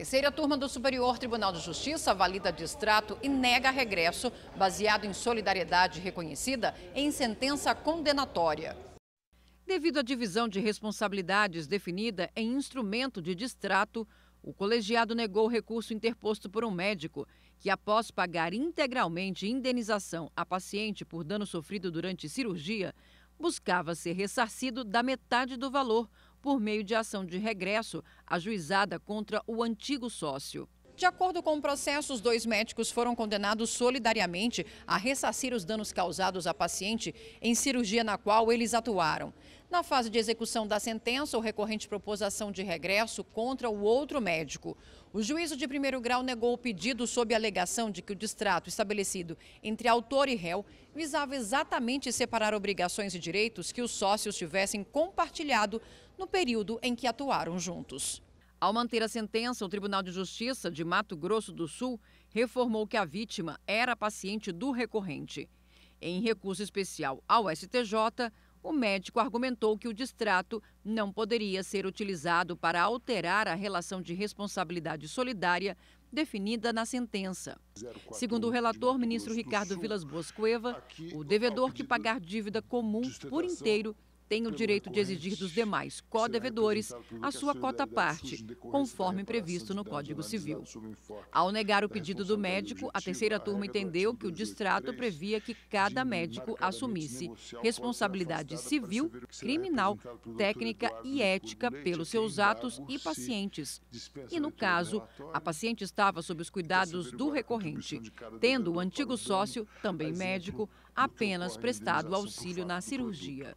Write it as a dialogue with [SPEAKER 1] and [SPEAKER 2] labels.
[SPEAKER 1] Terceira turma do Superior Tribunal de Justiça valida distrato e nega regresso, baseado em solidariedade reconhecida em sentença condenatória. Devido à divisão de responsabilidades definida em instrumento de distrato, o colegiado negou o recurso interposto por um médico que, após pagar integralmente indenização à paciente por dano sofrido durante cirurgia, buscava ser ressarcido da metade do valor, por meio de ação de regresso ajuizada contra o antigo sócio. De acordo com o processo, os dois médicos foram condenados solidariamente a ressarcir os danos causados à paciente em cirurgia na qual eles atuaram. Na fase de execução da sentença, o recorrente propôs ação de regresso contra o outro médico. O juízo de primeiro grau negou o pedido sob a alegação de que o distrato estabelecido entre autor e réu visava exatamente separar obrigações e direitos que os sócios tivessem compartilhado no período em que atuaram juntos. Ao manter a sentença, o Tribunal de Justiça de Mato Grosso do Sul reformou que a vítima era paciente do recorrente. Em recurso especial ao STJ, o médico argumentou que o distrato não poderia ser utilizado para alterar a relação de responsabilidade solidária definida na sentença. Segundo o relator, ministro Ricardo Sul, Vilas Boas Cueva, o devedor que pagar dívida comum por inteiro tem o direito de exigir dos demais co-devedores a sua cota parte, conforme previsto no Código Civil. Ao negar o pedido do médico, a terceira turma entendeu que o distrato previa que cada médico assumisse responsabilidade civil, criminal, técnica e ética pelos seus atos e pacientes. E no caso, a paciente estava sob os cuidados do recorrente, tendo o antigo sócio, também médico, apenas prestado auxílio na cirurgia.